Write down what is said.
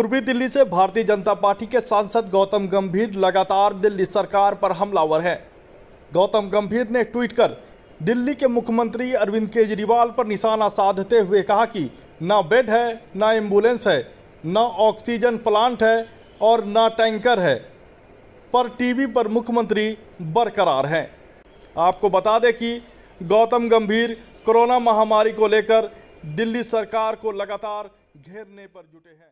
पूर्वी दिल्ली से भारतीय जनता पार्टी के सांसद गौतम गंभीर लगातार दिल्ली सरकार पर हमलावर हैं गौतम गंभीर ने ट्वीट कर दिल्ली के मुख्यमंत्री अरविंद केजरीवाल पर निशाना साधते हुए कहा कि ना बेड है ना एम्बुलेंस है ना ऑक्सीजन प्लांट है और ना टैंकर है पर टीवी पर मुख्यमंत्री बरकरार हैं आपको बता दें कि गौतम गंभीर कोरोना महामारी को लेकर दिल्ली सरकार को लगातार घेरने पर जुटे हैं